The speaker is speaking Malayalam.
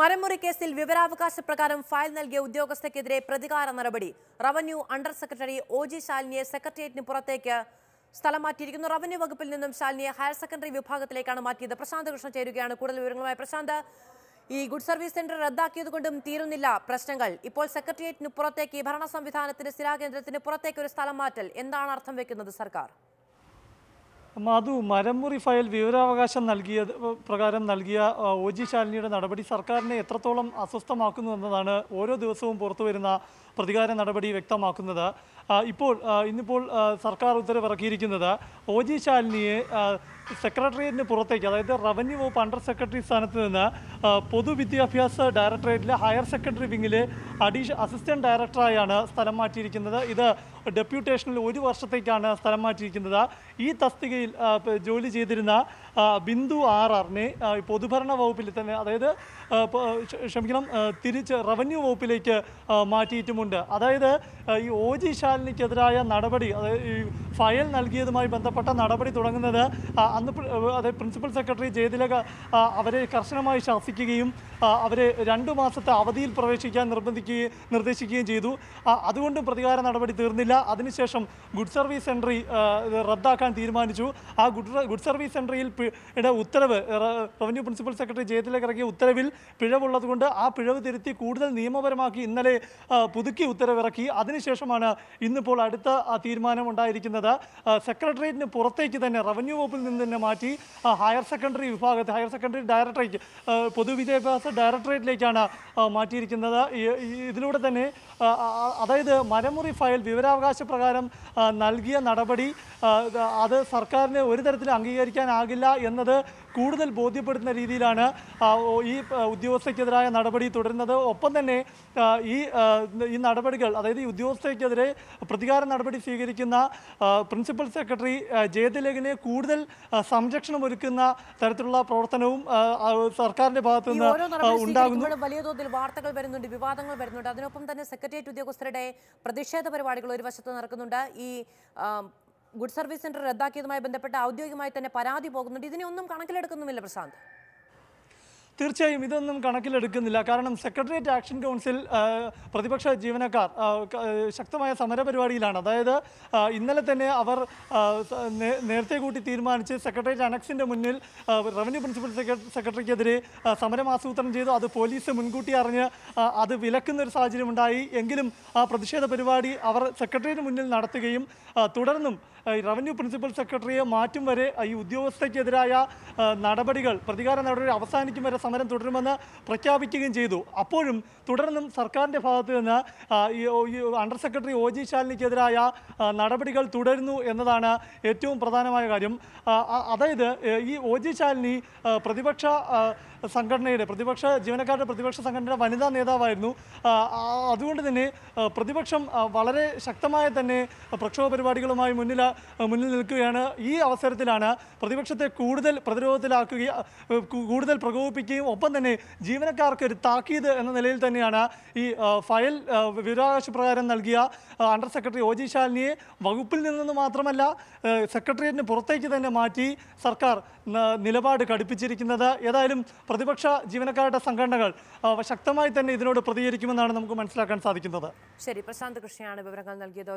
മരമുറി കേസിൽ വിവരാവകാശ പ്രകാരം ഫയൽ നൽകിയ ഉദ്യോഗസ്ഥയ്ക്കെതിരെ പ്രതികാര നടപടി revenue under secretary O G ശാലിനിയെ സെക്രട്ടേറിയറ്റിന് പുറത്തേക്ക് സ്ഥലം മാറ്റിയിരിക്കുന്നു റവന്യൂ വകുപ്പിൽ നിന്നും ശാലിനിയെ ഹയർ സെക്കൻഡറി വിഭാഗത്തിലേക്കാണ് മാറ്റിയത് പ്രശാന്ത് കൃഷ്ണ ചേരുകയാണ് കൂടുതൽ വിവരങ്ങളുമായി പ്രശാന്ത് ഈ ഗുഡ് സർവീസ് സെന്റർ റദ്ദാക്കിയത് കൊണ്ടും തീരുന്നില്ല പ്രശ്നങ്ങൾ ഇപ്പോൾ സെക്രട്ടേറിയറ്റിന് പുറത്തേക്ക് ഭരണ സംവിധാനത്തിന് സ്ഥിരാകേന്ദ്രത്തിന് പുറത്തേക്ക് ഒരു സ്ഥലം മാറ്റൽ എന്താണ് അർത്ഥം വെക്കുന്നത് സർക്കാർ മധു മരംമുറി ഫയൽ വിവരാവകാശം നൽകിയ പ്രകാരം നൽകിയ ഒ ജി ശാലിനിയുടെ നടപടി സർക്കാരിനെ എത്രത്തോളം അസ്വസ്ഥമാക്കുന്നു എന്നതാണ് ഓരോ ദിവസവും പുറത്തു വരുന്ന പ്രതികാര നടപടി വ്യക്തമാക്കുന്നത് ഇപ്പോൾ ഇന്നിപ്പോൾ സർക്കാർ ഉത്തരവിറക്കിയിരിക്കുന്നത് ഒ ജി ശാലിനിയെ സെക്രട്ടേറിയറ്റിന് പുറത്തേക്ക് അതായത് റവന്യൂ വകുപ്പ് അണ്ടർ സെക്രട്ടറി സ്ഥാനത്ത് നിന്ന് പൊതുവിദ്യാഭ്യാസ ഡയറക്ടറേറ്റിലെ ഹയർ സെക്കൻഡറി വിങ്ങിലെ അഡീഷ അസിസ്റ്റന്റ് ഡയറക്ടറായാണ് സ്ഥലം മാറ്റിയിരിക്കുന്നത് ഇത് ഡെപ്യൂട്ടേഷനിൽ ഒരു വർഷത്തേക്കാണ് സ്ഥലം മാറ്റിയിരിക്കുന്നത് ഈ തസ്തികയിൽ ജോലി ചെയ്തിരുന്ന ബിന്ദു ആർ ആറിനെ പൊതുഭരണ വകുപ്പിൽ തന്നെ അതായത് ക്ഷമിക്കണം തിരിച്ച് റവന്യൂ വകുപ്പിലേക്ക് മാറ്റിയിട്ടുമുണ്ട് അതായത് ഈ ഒ ജി ശാലിനിക്കെതിരായ നടപടി അതായത് ഈ ഫയൽ നൽകിയതുമായി ബന്ധപ്പെട്ട നടപടി തുടങ്ങുന്നത് അന്ന് അതെ പ്രിൻസിപ്പൽ സെക്രട്ടറി ജയതിലക അവരെ കർശനമായി ശാസിക്കുകയും അവരെ രണ്ടു മാസത്തെ അവധിയിൽ പ്രവേശിക്കാൻ നിർബന്ധിക്കുകയും നിർദ്ദേശിക്കുകയും ചെയ്തു അതുകൊണ്ടും പ്രതികാര നടപടി തീർന്നില്ല അതിനുശേഷം ഗുഡ് സർവീസ് എൻട്രി റദ്ദാക്കാൻ തീരുമാനിച്ചു ആ ഗുഡ് ഗുഡ് സർവീസ് എൻട്രിയിൽ ഉത്തരവ് റവന്യൂ പ്രിൻസിപ്പൽ സെക്രട്ടറി ജയതിലക ഇറക്കിയ ഉത്തരവിൽ പിഴവുള്ളതുകൊണ്ട് ആ പിഴവ് തിരുത്തി കൂടുതൽ നിയമപരമാക്കി ഇന്നലെ പുതുക്കി ഉത്തരവിറക്കി അതിനുശേഷമാണ് ഇന്നിപ്പോൾ അടുത്ത തീരുമാനം ഉണ്ടായിരിക്കുന്നത് സെക്രട്ടേറിയറ്റിന് പുറത്തേക്ക് തന്നെ റവന്യൂ വകുപ്പിൽ നിന്ന് തന്നെ മാറ്റി ഹയർ സെക്കൻഡറി വിഭാഗത്തെ ഹയർ സെക്കൻഡറി ഡയറക്ടറേറ്റ് പൊതുവിദ്യാഭ്യാസ ഡയറക്ടറേറ്റിലേക്കാണ് മാറ്റിയിരിക്കുന്നത് ഇതിലൂടെ തന്നെ അതായത് മരമുറി ഫയൽ വിവരാവകാശ പ്രകാരം നൽകിയ നടപടി അത് സർക്കാരിനെ ഒരു തരത്തിൽ അംഗീകരിക്കാനാകില്ല എന്നത് കൂടുതൽ ബോധ്യപ്പെടുന്ന രീതിയിലാണ് ഈ ഉദ്യോഗസ്ഥയ്ക്കെതിരായ നടപടി തുടരുന്നത് ഒപ്പം തന്നെ ഈ ഈ നടപടികൾ അതായത് ഈ ഉദ്യോഗസ്ഥയ്ക്കെതിരെ പ്രതികാര നടപടി സ്വീകരിക്കുന്ന പ്രിൻസിപ്പൽ സെക്രട്ടറി ജയതിലകിനെ കൂടുതൽ സംരക്ഷണം ഒരുക്കുന്ന തരത്തിലുള്ള പ്രവർത്തനവും സർക്കാരിന്റെ ഭാഗത്ത് നിന്ന് ഉണ്ടാകുന്നു വലിയ തോതിൽ വാർത്തകൾ വരുന്നുണ്ട് വിവാദങ്ങൾ വരുന്നുണ്ട് അതിനൊപ്പം തന്നെ സെക്രട്ടേറിയറ്റ് ഉദ്യോഗസ്ഥരുടെ പ്രതിഷേധ പരിപാടികൾ ഒരു വശത്ത് നടക്കുന്നുണ്ട് ഈ ഗുഡ് സർവീസ് സെന്റർ റദ്ദാക്കിയതുമായി ബന്ധപ്പെട്ട് ഔദ്യോഗികമായി തന്നെ പരാതി പോകുന്നുണ്ട് ഇതിനെ ഒന്നും കണക്കിലെടുക്കുന്നുമില്ല പ്രശാന്ത് തീർച്ചയായും ഇതൊന്നും കണക്കിലെടുക്കുന്നില്ല കാരണം സെക്രട്ടേറിയറ്റ് ആക്ഷൻ കൗൺസിൽ പ്രതിപക്ഷ ജീവനക്കാർ ശക്തമായ സമരപരിപാടിയിലാണ് അതായത് ഇന്നലെ തന്നെ അവർ നേരത്തെ കൂട്ടി തീരുമാനിച്ച് സെക്രട്ടേറിയറ്റ് അനക്സിൻ്റെ മുന്നിൽ റവന്യൂ പ്രിൻസിപ്പൽ സെക്രട്ടറിക്കെതിരെ സമരം ആസൂത്രണം ചെയ്തു അത് പോലീസ് മുൻകൂട്ടി അറിഞ്ഞ് അത് വിലക്കുന്നൊരു സാഹചര്യം ഉണ്ടായി എങ്കിലും ആ പ്രതിഷേധ പരിപാടി അവർ സെക്രട്ടേറിയറ്റ് മുന്നിൽ നടത്തുകയും തുടർന്നും റവന്യൂ പ്രിൻസിപ്പൽ സെക്രട്ടറിയെ മാറ്റും വരെ ഈ ഉദ്യോഗസ്ഥയ്ക്കെതിരായ നടപടികൾ പ്രതികാര നടപടികൾ അവസാനിക്കും വരെ സമരം തുടരുമെന്ന് പ്രഖ്യാപിക്കുകയും ചെയ്തു അപ്പോഴും തുടർന്നും സർക്കാരിൻ്റെ ഭാഗത്ത് നിന്ന് ഈ അണ്ടർ സെക്രട്ടറി ഒ ജി ശാലിനിക്കെതിരായ നടപടികൾ തുടരുന്നു എന്നതാണ് ഏറ്റവും പ്രധാനമായ കാര്യം അതായത് ഈ ഒ ജി ശാലിനി പ്രതിപക്ഷ സംഘടനയുടെ പ്രതിപക്ഷ ജീവനക്കാരുടെ പ്രതിപക്ഷ സംഘടനയുടെ വനിതാ നേതാവായിരുന്നു അതുകൊണ്ട് തന്നെ പ്രതിപക്ഷം വളരെ ശക്തമായ തന്നെ പ്രക്ഷോഭ പരിപാടികളുമായി മുന്നിൽ മുന്നിൽ നിൽക്കുകയാണ് ഈ അവസരത്തിലാണ് പ്രതിപക്ഷത്തെ കൂടുതൽ പ്രതിരോധത്തിലാക്കുകയും കൂടുതൽ പ്രകോപിപ്പിക്കുകയും ഒപ്പം തന്നെ ജീവനക്കാർക്ക് ഒരു താക്കീത് എന്ന നിലയിൽ തന്നെയാണ് ഈ ഫയൽ വിവരാവകാശ പ്രകാരം നൽകിയ അണ്ടർ സെക്രട്ടറി ഒ ജി ശാലിനിയെ വകുപ്പിൽ നിന്ന് മാത്രമല്ല സെക്രട്ടേറിയറ്റിന് പുറത്തേക്ക് തന്നെ മാറ്റി സർക്കാർ നിലപാട് കടുപ്പിച്ചിരിക്കുന്നത് ഏതായാലും പ്രതിപക്ഷ ജീവനക്കാരുടെ സംഘടനകൾ ശക്തമായി തന്നെ ഇതിനോട് പ്രതികരിക്കുമെന്നാണ് നമുക്ക് മനസ്സിലാക്കാൻ സാധിക്കുന്നത് ശരി പ്രശാന്ത് കൃഷ്ണയാണ് വിവരങ്ങൾ നൽകിയത്